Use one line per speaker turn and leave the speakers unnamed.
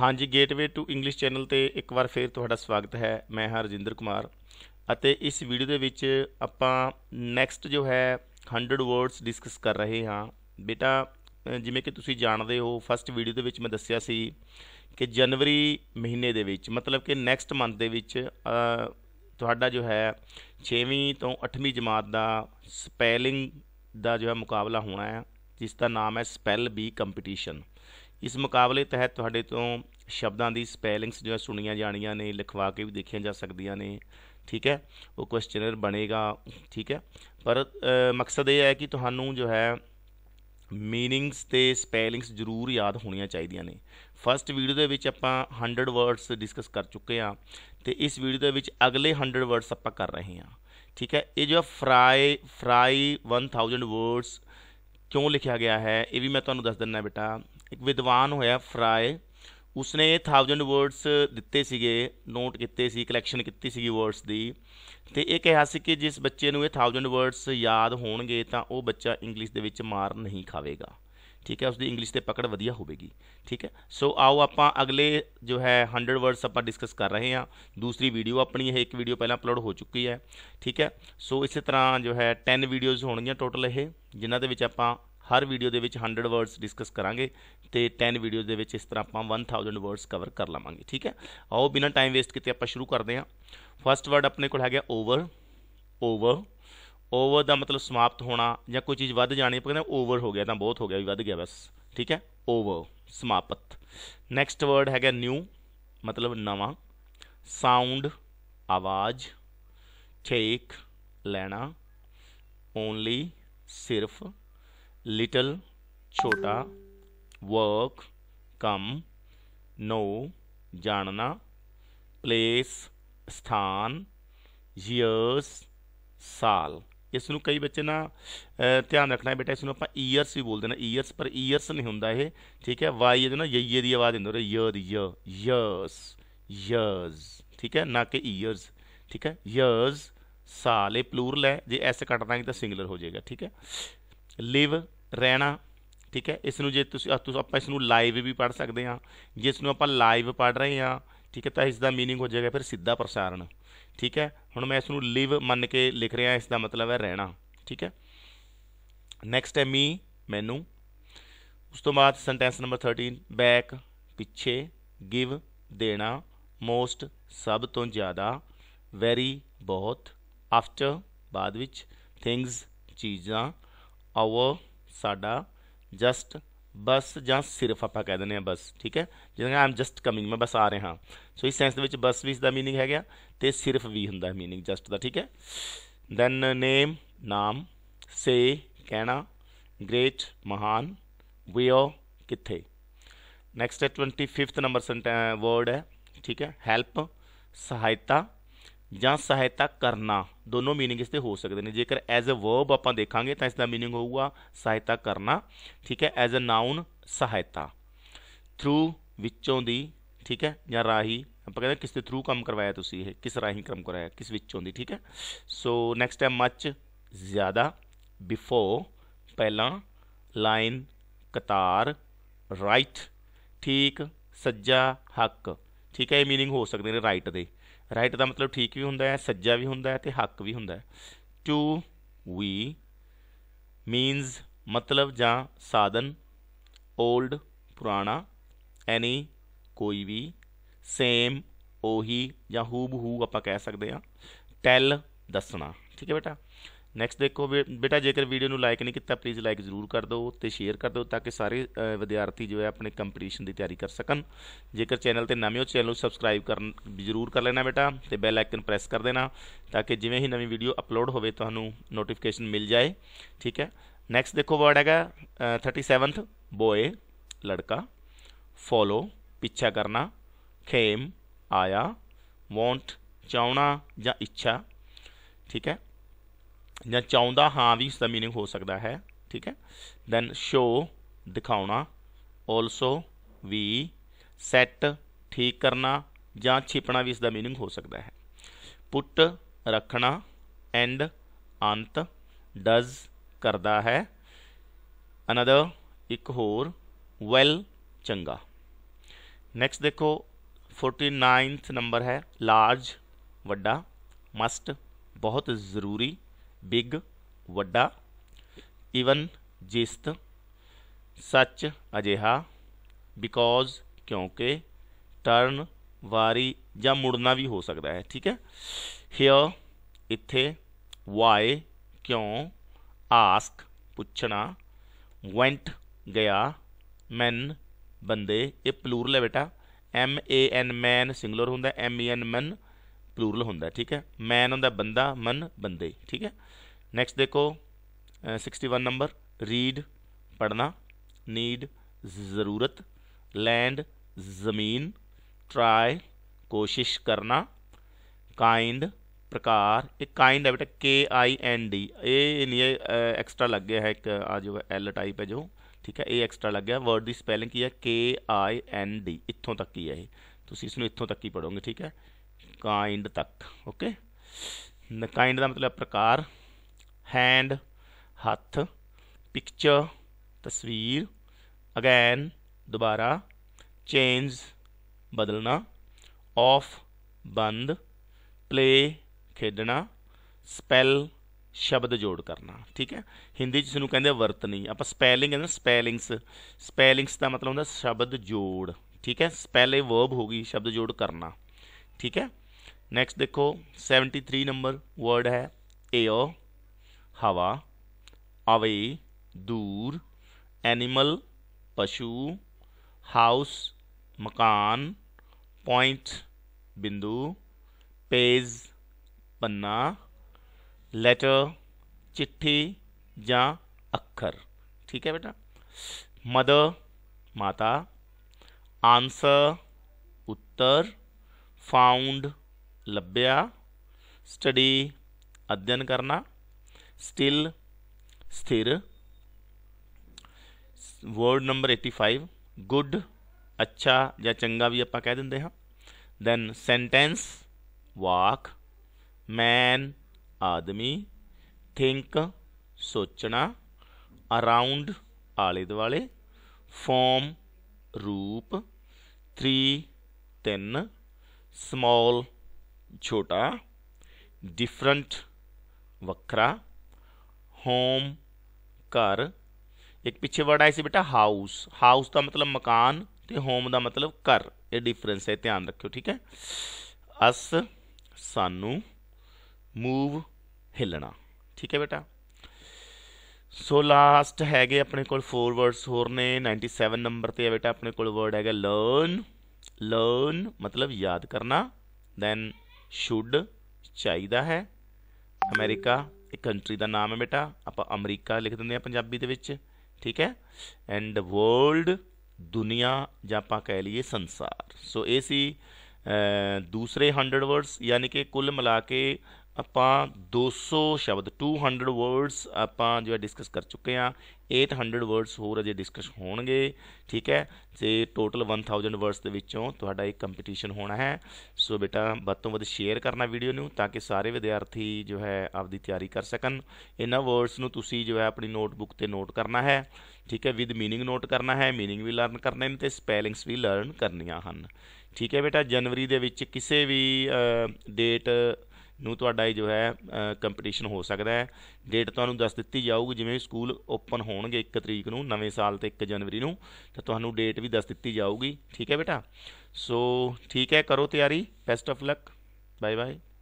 ਹਾਂਜੀ gateway to English channel ਤੇ ਇੱਕ ਵਾਰ ਫੇਰ ਤੁਹਾਡਾ ਸਵਾਗਤ ਹੈ ਮੈਂ ਹਾਂ ਰਜਿੰਦਰ ਕੁਮਾਰ ਅਤੇ ਇਸ ਵੀਡੀਓ ਦੇ ਵਿੱਚ ਆਪਾਂ ਨੈਕਸਟ ਜੋ ਹੈ 100 ਵਰਡਸ ਡਿਸਕਸ ਕਰ ਰਹੇ ਹਾਂ ਬੇਟਾ ਜਿਵੇਂ ਕਿ ਤੁਸੀਂ ਜਾਣਦੇ ਹੋ ਫਸਟ ਵੀਡੀਓ ਦੇ ਵਿੱਚ ਮੈਂ ਦੱਸਿਆ ਸੀ ਕਿ ਜਨਵਰੀ ਮਹੀਨੇ ਦੇ ਵਿੱਚ ਮਤਲਬ ਕਿ ਨੈਕਸਟ ਮੰਥ ਦੇ ਵਿੱਚ ਤੁਹਾਡਾ ਜੋ ਹੈ 6ਵੀਂ ਤੋਂ 8ਵੀਂ ਜਮਾਤ ਦਾ ਸਪੈਲਿੰਗ ਦਾ ਜੋ ਹੈ ਮੁਕਾਬਲਾ ਹੋਣਾ ਹੈ ਜਿਸ ਦਾ ਨਾਮ ਹੈ ਸਪੈਲ ਬੀ ਕੰਪੀਟੀਸ਼ਨ ਇਸ ਮੁਕਾਬਲੇ ਤਹਿਤ ਤੁਹਾਡੇ ਤੋਂ ਸ਼ਬਦਾਂ ਦੀ ਸਪੈਲਿੰਗਸ ਜੋ ਸੁਣੀਆਂ ਜਾਣੀਆਂ ਨੇ ਲਿਖਵਾ ਕੇ ਵੀ ਦੇਖੀਆਂ ਜਾ ਸਕਦੀਆਂ ਨੇ ਠੀਕ ਹੈ ਉਹ ਕੁਐਸਚਨਰ ਬਣੇਗਾ ਠੀਕ ਹੈ ਪਰ ਮਕਸਦ ਇਹ ਹੈ ਕਿ ਤੁਹਾਨੂੰ ਜੋ ਹੈ ਮੀਨਿੰਗਸ ਤੇ ਸਪੈਲਿੰਗਸ ਜ਼ਰੂਰ ਯਾਦ ਹੋਣੀਆਂ ਚਾਹੀਦੀਆਂ ਨੇ ਫਰਸਟ ਵੀਡੀਓ ਦੇ ਵਿੱਚ ਆਪਾਂ 100 ਵਰਡਸ ਡਿਸਕਸ ਕਰ ਚੁੱਕੇ ਆ ਤੇ ਇਸ ਵੀਡੀਓ ਦੇ ਵਿੱਚ ਅਗਲੇ 100 ਵਰਡਸ ਆਪਾਂ ਕਰ ਰਹੇ ਹਾਂ ਠੀਕ ਹੈ ਇਹ ਜੋ ਫਰਾਈ ਫਰਾਈ 1000 ਵਰਡਸ ਕਿਉਂ ਲਿਖਿਆ ਗਿਆ ਹੈ ਇਹ ਵੀ ਮੈਂ ਤੁਹਾਨੂੰ ਦੱਸ ਦਿੰਨਾ ਬੇਟਾ ਇੱਕ ਵਿਦਵਾਨ ਹੋਇਆ ਫਰਾਏ ਉਸਨੇ 1000 ਵਰਡਸ ਦਿੱਤੇ ਸੀਗੇ ਨੋਟ ਕੀਤੇ ਸੀ ਕਲੈਕਸ਼ਨ ਕੀਤੀ ਸੀਗੀ ਵਰਡਸ ਦੀ ਤੇ ਇਹ ਕਿਹਾ ਸੀ ਕਿ ਜਿਸ ਬੱਚੇ ਨੂੰ ਇਹ 1000 ਵਰਡਸ ਯਾਦ ਹੋਣਗੇ ਤਾਂ ਉਹ ਬੱਚਾ ਇੰਗਲਿਸ਼ ਦੇ ਵਿੱਚ ਮਾਰ ਨਹੀਂ ਖਾਵੇਗਾ ਠੀਕ ਹੈ ਉਸ ਦੀ ਇੰਗਲਿਸ਼ ਤੇ ਪਕੜ ਵਧੀਆ ਹੋਵੇਗੀ ਠੀਕ ਹੈ ਸੋ ਆਓ ਆਪਾਂ ਅਗਲੇ ਜੋ ਹੈ 100 ਵਰਡਸ ਆਪਾਂ ਡਿਸਕਸ ਕਰ ਰਹੇ ਹਾਂ ਦੂਸਰੀ ਵੀਡੀਓ ਆਪਣੀ ਇਹ ਇੱਕ ਵੀਡੀਓ ਪਹਿਲਾਂ ਅਪਲੋਡ ਹੋ ਚੁੱਕੀ ਹੈ ਠੀਕ ਹੈ ਸੋ ਇਸੇ ਤਰ੍ਹਾਂ ਜੋ ਹੈ 10 ਵੀਡੀਓਜ਼ ਹੋਣਗੀਆਂ ਟੋਟਲ ਇਹ ਜਿਨ੍ਹਾਂ ਦੇ ਵਿੱਚ ਆਪਾਂ ਹਰ ਵੀਡੀਓ ਦੇ ਵਿੱਚ 100 ਵਰਡਸ ਡਿਸਕਸ ਕਰਾਂਗੇ ਤੇ 10 ਵੀਡੀਓਜ਼ ਦੇ ਵਿੱਚ ਇਸ ਤਰ੍ਹਾਂ ਆਪਾਂ 1000 ਵਰਡਸ ਕਵਰ ਕਰ ਲਵਾਂਗੇ ਠੀਕ ਹੈ ਆਓ ਬਿਨਾਂ ਟਾਈਮ ਵੇਸਟ ਕੀਤੇ ਆਪਾਂ ਸ਼ੁਰੂ ਕਰਦੇ ਹਾਂ ਫਰਸਟ ਵਰਡ ਆਪਣੇ ਕੋਲ ਹੈਗਾ ਓਵਰ ਓਵਰ ओवर का मतलब समाप्त होना या कोई चीज़ बद जानी कहते ओवर हो गया तो बहुत हो गया भी गया बस ठीक है ओवर समाप्त नैक्सट वर्ड हैगा न्यू मतलब नव साउंड आवाज़ ठेक लैना ओनली सिर्फ लिटल छोटा वर्क कम नो जानना प्लेस स्थान यस साल ਇਸ ਨੂੰ ਕਈ ਬੱਚੇ ਨਾ ਧਿਆਨ ਰੱਖਣਾ ਹੈ ਬੇਟਾ ਇਸ ਨੂੰ ਆਪਾਂ ਈਅਰਸ ਵੀ ਬੋਲਦੇ ਨੇ ਈਅਰਸ ਪਰ ਈਅਰਸ ਨਹੀਂ ਹੁੰਦਾ ਇਹ ਠੀਕ ਹੈ ਵਾਈ ਇਹਦੇ ਨਾਲ ਯਈਏ ਦੀ ਆਵਾਜ਼ ਹੁੰਦੀ ਹੈ ਯਰ ਯ ਯਰਸ ਯਰਸ ਠੀਕ ਹੈ ਨਾ ਕਿ ਈਅਰਸ ਠੀਕ ਹੈ ਯਰਸ ਸਾਲ ਪਲੂਰਲ ਹੈ ਜੇ ਐਸ ਕੱਟ ਦਾਂਗੇ ਤਾਂ ਸਿੰਗੂਲਰ ਹੋ ਜਾਏਗਾ ਠੀਕ ਹੈ ਲਿਵ ਰਹਿਣਾ ਠੀਕ ਹੈ ਇਸ ਨੂੰ ਜੇ ਤੁਸੀਂ ਆਪਾਂ ਇਸ ਨੂੰ ਲਾਈਵ ਵੀ ਪੜ ਸਕਦੇ ਹਾਂ ਜਿਸ ਨੂੰ ਆਪਾਂ ਲਾਈਵ ਪੜ ਰਹੇ ਹਾਂ ਠੀਕ ਹੈ ਤਾਂ ਇਸ ਦਾ मीनिंग ਹੋ ਜਾਏਗਾ ਫਿਰ ਸਿੱਧਾ ਪ੍ਰਸਾਰਣ ਠੀਕ ਹੈ ਹੁਣ ਮੈਂ ਇਸ ਨੂੰ ਲਿਵ ਮੰਨ ਕੇ ਲਿਖ ਰਿਹਾ ਇਸ ਦਾ ਮਤਲਬ ਹੈ ਰਹਿਣਾ ਠੀਕ ਹੈ ਨੈਕਸਟ ਹੈ ਮੀ ਮੈਨੂੰ ਉਸ ਤੋਂ ਬਾਅਦ ਸੈਂਟੈਂਸ ਨੰਬਰ 13 ਬੈਕ ਪਿੱਛੇ ਗਿਵ ਦੇਣਾ ਮੋਸਟ ਸਭ ਤੋਂ ਜ਼ਿਆਦਾ ਵੈਰੀ ਬਹੁਤ ਆਫਟਰ ਬਾਅਦ ਵਿੱਚ ਥਿੰਗਸ ਚੀਜ਼ਾਂ ਆਵਰ ਸਾਡਾ ਜਸਟ ਬਸ ਜਾਂ ਸਿਰਫ ਆਪਾਂ ਕਹਿ ਦਿੰਦੇ ਆ ਬਸ ਠੀਕ ਹੈ ਜਿਵੇਂ ਆਮ ਜਸਟ ਕਮਿੰਗ ਮੈਂ ਬਸ ਆ ਰਿਹਾ ਹਾਂ ਸੋ ਇਸ ਸੈਂਸ ਦੇ ਵਿੱਚ ਬਸ ਵੀ ਇਸ ਦਾ मीनिंग ਹੈਗਾ ਤੇ ਸਿਰਫ ਵੀ ਹੁੰਦਾ ਹੈ मीनिंग ਜਸਟ ਦਾ ਠੀਕ ਹੈ ਦੈਨ ਨੇਮ ਨਾਮ ਸੇ ਕਹਿਣਾ ਗ੍ਰੇਟ ਮਹਾਨ ਵੇਅਰ ਕਿੱਥੇ ਨੈਕਸਟ ਹੈ 25th ਨੰਬਰ ਵਰਡ ਹੈ ਠੀਕ ਹੈ ਹੈਲਪ ਸਹਾਇਤਾ ਜਾਂ ਸਹਾਇਤਾ ਕਰਨਾ ਦੋਨੋਂ मीनिंग ਇਸ ਤੇ ਹੋ ਸਕਦੇ ਨੇ ਜੇਕਰ ਐਜ਼ ਅ ਵਰਬ ਆਪਾਂ ਦੇਖਾਂਗੇ ਤਾਂ ਇਸ ਦਾ मीनिंग ਹੋਊਗਾ ਸਹਾਇਤਾ ਕਰਨਾ ਠੀਕ ਹੈ ਐਜ਼ ਅ ਨਾਉਨ ਸਹਾਇਤਾ ਥਰੂ ਵਿੱਚੋਂ ਦੀ ਠੀਕ ਹੈ ਜਾਂ ਰਾਹੀ ਆਪਾਂ ਕਹਿੰਦੇ ਕਿਸ ਦੇ ਥਰੂ ਕੰਮ ਕਰਵਾਇਆ ਤੁਸੀਂ ਇਹ ਕਿਸ ਰਾਹੀਂ ਕੰਮ ਕਰਾਇਆ ਕਿਸ ਵਿੱਚੋਂ ਦੀ ਠੀਕ ਹੈ ਸੋ ਨੈਕਸਟ ਹੈ ਮੱਚ ਜ਼ਿਆਦਾ ਬਿਫੋਰ ਪਹਿਲਾਂ ਲਾਈਨ ਕਤਾਰ ਰਾਈਟ ਠੀਕ ਸੱਜਾ ਹੱਕ ਠੀਕ ਹੈ ਇਹ मीनिंग ਹੋ ਸਕਦੇ ਨੇ ਰਾਈਟ ਦੇ ਰਾਈਟ ਦਾ ਮਤਲਬ ਠੀਕ ਵੀ ਹੁੰਦਾ ਹੈ ਸੱਜਾ ਵੀ ਹੁੰਦਾ ਹੈ ਤੇ ਹੱਕ ਵੀ ਹੁੰਦਾ ਹੈ ਟੂ ਵੀ ਮੀਨਸ ਮਤਲਬ ਜਾਂ ਸਾਧਨ 올ਡ ਪੁਰਾਣਾ ਐਨੀ ਕੋਈ ਵੀ ਸੇਮ ਉਹੀ ਜਾਂ ਹੂਬ ਹੂ ਆਪਾਂ ਕਹਿ ਸਕਦੇ ਆ ਟੈਲ ਦੱਸਣਾ ਠੀਕ ਹੈ ਬੇਟਾ ਨੈਕਸਟ ਦੇਖੋ ਬੇਟਾ ਜੇਕਰ ਵੀਡੀਓ ਨੂੰ ਲਾਈਕ ਨਹੀਂ ਕੀਤਾ ਪਲੀਜ਼ ਲਾਈਕ ਜ਼ਰੂਰ ਕਰ ਦਿਓ ਤੇ ਸ਼ੇਅਰ ਕਰ ਦਿਓ ਤਾਂ ਕਿ ਸਾਰੇ ਵਿਦਿਆਰਥੀ ਜੋ ਹੈ ਆਪਣੇ ਕੰਪੀਟੀਸ਼ਨ ਦੀ ਤਿਆਰੀ ਕਰ ਸਕਣ ਜੇਕਰ ਚੈਨਲ ਤੇ ਨਵੇਂ ਹੋ ਚੈਨਲ ਨੂੰ ਸਬਸਕ੍ਰਾਈਬ ਕਰਨ ਜ਼ਰੂਰ ਕਰ ਲੈਣਾ ਬੇਟਾ ਤੇ ਬੈਲ ਆਈਕਨ ਪ੍ਰੈਸ ਕਰ ਦੇਣਾ ਤਾਂ ਕਿ ਜਿਵੇਂ ਹੀ ਨਵੀਂ ਵੀਡੀਓ ਅਪਲੋਡ ਹੋਵੇ ਤੁਹਾਨੂੰ ਨੋਟੀਫਿਕੇਸ਼ਨ ਮਿਲ ਜਾਏ ਠੀਕ ਹੈ ਨੈਕਸਟ ਦੇਖੋ ਵਰਡ ਹੈਗਾ 37th ਬੋਏ ਲੜਕਾ ਫੋਲੋ ਪਿੱਛਾ ਕਰਨਾ ਖੇਮ ਆਇਆ ਵਾਂਟ ਚਾਹਣਾ ਜਾਂ ਇੱਛਾ ਠੀਕ ਹੈ ਜਾਂ ਚਾਹੁੰਦਾ ਹਾਂ ਵੀ ਇਸ ਦਾ मीनिंग ਹੋ ਸਕਦਾ ਹੈ ਠੀਕ ਹੈ ਦੈਨ ਸ਼ੋ ਦਿਖਾਉਣਾ ਆਲਸੋ ਵੀ ਸੈੱਟ ਠੀਕ ਕਰਨਾ ਜਾਂ ਛਿਪਣਾ ਵੀ ਇਸ ਦਾ मीनिंग ਹੋ ਸਕਦਾ ਹੈ ਪੁੱਟ ਰੱਖਣਾ ਐਂਡ ਅੰਤ ਡਜ਼ ਕਰਦਾ ਹੈ ਅਨਦਰ ਇੱਕ ਹੋਰ ਵੈਲ ਚੰਗਾ ਨੈਕਸਟ ਦੇਖੋ 49th ਨੰਬਰ ਹੈ ਲਾਰਜ ਵੱਡਾ ਮਸਟ ਬਹੁਤ ਜ਼ਰੂਰੀ ਬਿਗ ਵੱਡਾ ਇਵਨ ਜਿਸਤ ਸੱਚ ਅਜਿਹਾ ਬਿਕੋਜ਼ ਕਿਉਂਕਿ ਟਰਨ ਵਾਰੀ ਜਾਂ ਮੁੜਨਾ ਵੀ ਹੋ ਸਕਦਾ ਹੈ ਠੀਕ ਹੈ ਹੇਅਰ ਇੱਥੇ ਵਾਈ ਕਿਉਂ ਆਸਕ ਪੁੱਛਣਾ ਵੈਂਟ ਗਿਆ ਮੈਨ ਬੰਦੇ ਇਹ ਪਲੂਰਲ ਹੈ ਬੇਟਾ M A N man singular ਹੁੰਦਾ M E N man plural ਹੁੰਦਾ ਠੀਕ ਹੈ ਮੈਨ ਹੁੰਦਾ ਬੰਦਾ ਮਨ ਬੰਦੇ ਠੀਕ ਹੈ ਨੈਕਸਟ ਦੇਖੋ 61 ਨੰਬਰ ਰੀਡ ਪੜਨਾ ਨੀਡ ਜ਼ਰੂਰਤ ਲੈਂਡ ਜ਼ਮੀਨ ਟਰਾਈ ਕੋਸ਼ਿਸ਼ ਕਰਨਾ ਕਾਈਂਡ ਪ੍ਰਕਾਰ ਇਹ ਕਾਈਂਡ ਹੈ ਬੇਟਾ K I N D ਇਹ ਨਹੀਂ ਐਕਸਟਰਾ ਲੱਗ ਗਿਆ ਹੈ ਇੱਕ ਆ ਜੋ L ਟਾਈਪ ਹੈ ਜੋ ਠੀਕ ਹੈ ਇਹ ਐਕਸਟਰਾ ਲੱਗ ਗਿਆ ਵਰਡ ਦੀ ਸਪੈਲਿੰਗ ਕੀ ਹੈ K I N D ਇੱਥੋਂ ਤੱਕ ਹੀ ਹੈ ਇਹ ਤੁਸੀਂ ਇਸ ਨੂੰ ਇੱਥੋਂ ਤੱਕ ਹੀ ਪੜੋਗੇ ਠੀਕ ਹੈ ਕਾਈਂਡ ਤੱਕ ਓਕੇ ਕਾਈਂਡ ਦਾ ਮਤਲਬ ਪ੍ਰਕਾਰ ਹੈਂਡ ਹੱਥ ਪਿਕਚਰ ਤਸਵੀਰ ਅਗੇਨ ਦੁਬਾਰਾ ਚੇਂਜ ਬਦਲਣਾ ਆਫ ਬੰਦ ਪਲੇ ਖੇਡਣਾ ਸਪੈਲ ਸ਼ਬਦ ਜੋੜ ਕਰਨਾ ਠੀਕ ਹੈ ਹਿੰਦੀ ਚ ਇਸ ਨੂੰ ਕਹਿੰਦੇ ਵਰਤਨੀ ਆਪਾਂ ਸਪੈਲਿੰਗ ਨਾ ਸਪੈਲਿੰਗਸ ਸਪੈਲਿੰਗਸ ਦਾ ਮਤਲਬ ਹੁੰਦਾ ਸ਼ਬਦ ਜੋੜ ਠੀਕ ਹੈ ਸਪੈਲ ਇਹ ਵਰਬ ਹੋ ਗਈ ਸ਼ਬਦ ਜੋੜ ਕਰਨਾ ਠੀਕ ਹੈ नेक्स्ट देखो 73 नंबर वर्ड है एयर हवा अवे दूर एनिमल पशु हाउस मकान पॉइंट बिंदु पेज पन्ना लेटर चिट्ठी या अक्षर ठीक है बेटा मदर माता आंसर उत्तर फाउंड ਲੱਭਿਆ ਸਟੱਡੀ ਅਧਿਐਨ ਕਰਨਾ ਸਟਿਲ ਸਥਿਰ ਵਰਡ ਨੰਬਰ 85 ਗੁੱਡ ਅੱਛਾ ਜਾਂ ਚੰਗਾ ਵੀ ਆਪਾਂ ਕਹਿ ਦਿੰਦੇ ਹਾਂ ਦੈਨ ਸੈਂਟੈਂਸ ਵਾਕ ਮੈਨ ਆਦਮੀ ਥਿੰਕ ਸੋਚਣਾ ਅਰਾਊਂਡ ਆਲੇ ਦੁਆਲੇ ਫਾਰਮ ਰੂਪ 3 ਤਿੰਨ ਸਮਾਲ ਛੋਟਾ ਡਿਫਰੈਂਟ ਵੱਖਰਾ ਹੋਮ ਘਰ ਇੱਕ ਪਿੱਛੇ ਵਰਡ ਆਇਆ ਸੀ ਬੇਟਾ ਹਾਊਸ ਹਾਊਸ ਦਾ ਮਤਲਬ ਮਕਾਨ ਤੇ ਹੋਮ ਦਾ ਮਤਲਬ ਘਰ ਇਹ ਡਿਫਰੈਂਸ ਹੈ ਧਿਆਨ ਰੱਖਿਓ ਠੀਕ ਹੈ ਅਸ ਸਾਨੂੰ ਮੂਵ ਹਿਲਣਾ ਠੀਕ ਹੈ ਬੇਟਾ ਸੋ ਲਾਸਟ ਹੈਗੇ ਆਪਣੇ ਕੋਲ ਫੋਰ ਵਰਡਸ ਹੋਰ ਨੇ 97 ਨੰਬਰ ਤੇ ਹੈ ਬੇਟਾ ਆਪਣੇ ਕੋਲ ਵਰਡ ਹੈਗਾ ਲਰਨ ਲਰਨ ਮਤਲਬ ਯਾਦ ਕਰਨਾ ਦੈਨ ਸ਼ੁੱਡ ਚਾਹੀਦਾ ਹੈ ਅਮਰੀਕਾ ਇੱਕ ਕੰਟਰੀ ਦਾ ਨਾਮ ਹੈ ਬੇਟਾ ਆਪਾਂ ਅਮਰੀਕਾ ਲਿਖ ਦਿੰਦੇ ਆ ਪੰਜਾਬੀ ਦੇ ਵਿੱਚ ਠੀਕ ਹੈ ਐਂਡ ਵਰਲਡ ਦੁਨੀਆ ਜਾਂ ਆਪਾਂ ਕਹਿ ਲਈਏ ਸੰਸਾਰ ਸੋ ਇਹ ਸੀ ਦੂਸਰੇ 100 ਵਰਡਸ ਯਾਨੀ ਕਿ ਕੁੱਲ ਮਿਲਾ ਕੇ ਆਪਾਂ 200 ਸ਼ਬਦ 200 ਵਰਡਸ ਆਪਾਂ ਜੋ ਹੈ ਡਿਸਕਸ ਕਰ ਚੁੱਕੇ ਆ 800 ਵਰਡਸ ਹੋਰ ਅਜੇ ਡਿਸਕਸ ਹੋਣਗੇ ਠੀਕ ਹੈ ਤੇ ਟੋਟਲ 1000 ਵਰਡਸ ਦੇ ਵਿੱਚੋਂ ਤੁਹਾਡਾ ਇੱਕ ਕੰਪੀਟੀਸ਼ਨ ਹੋਣਾ ਹੈ ਸੋ ਬੇਟਾ ਵੱਧ ਤੋਂ ਵੱਧ ਸ਼ੇਅਰ ਕਰਨਾ ਵੀਡੀਓ ਨੂੰ ਤਾਂ ਕਿ ਸਾਰੇ ਵਿਦਿਆਰਥੀ ਜੋ ਹੈ ਆਪਦੀ ਤਿਆਰੀ ਕਰ ਸਕਣ ਇਹਨਾਂ ਵਰਡਸ ਨੂੰ ਤੁਸੀਂ ਜੋ ਹੈ ਆਪਣੀ ਨੋਟਬੁੱਕ ਤੇ ਨੋਟ ਕਰਨਾ ਹੈ ਠੀਕ ਹੈ ਵਿਦ मीनिंग ਨੋਟ ਕਰਨਾ ਹੈ मीनिंग ਵੀ ਲਰਨ ਕਰਨੇ ਨੇ ਤੇ ਸਪੈਲਿੰਗਸ ਵੀ ਲਰਨ ਕਰਨੀਆਂ ਹਨ ਠੀਕ ਹੈ ਬੇਟਾ ਜਨਵਰੀ ਦੇ ਵਿੱਚ ਕਿਸੇ ਵੀ ਡੇਟ ਨੂੰ ਤੁਹਾਡਾ ਇਹ ਜੋ ਹੈ ਕੰਪੀਟੀਸ਼ਨ ਹੋ ਸਕਦਾ ਹੈ ਡੇਟ ਤੁਹਾਨੂੰ ਦੱਸ ਦਿੱਤੀ ਜਾਊਗੀ ਜਿਵੇਂ ਸਕੂਲ ਓਪਨ ਹੋਣਗੇ 1 ਤਰੀਕ ਨੂੰ ਨਵੇਂ ਸਾਲ ਤੇ 1 ਜਨਵਰੀ ਨੂੰ ਤਾਂ ਤੁਹਾਨੂੰ ਡੇਟ ਵੀ ਦੱਸ ਦਿੱਤੀ ਜਾਊਗੀ ਠੀਕ ਹੈ ਬੇਟਾ ਸੋ ਠੀਕ ਹੈ ਕਰੋ ਤਿਆਰੀ best of luck bye bye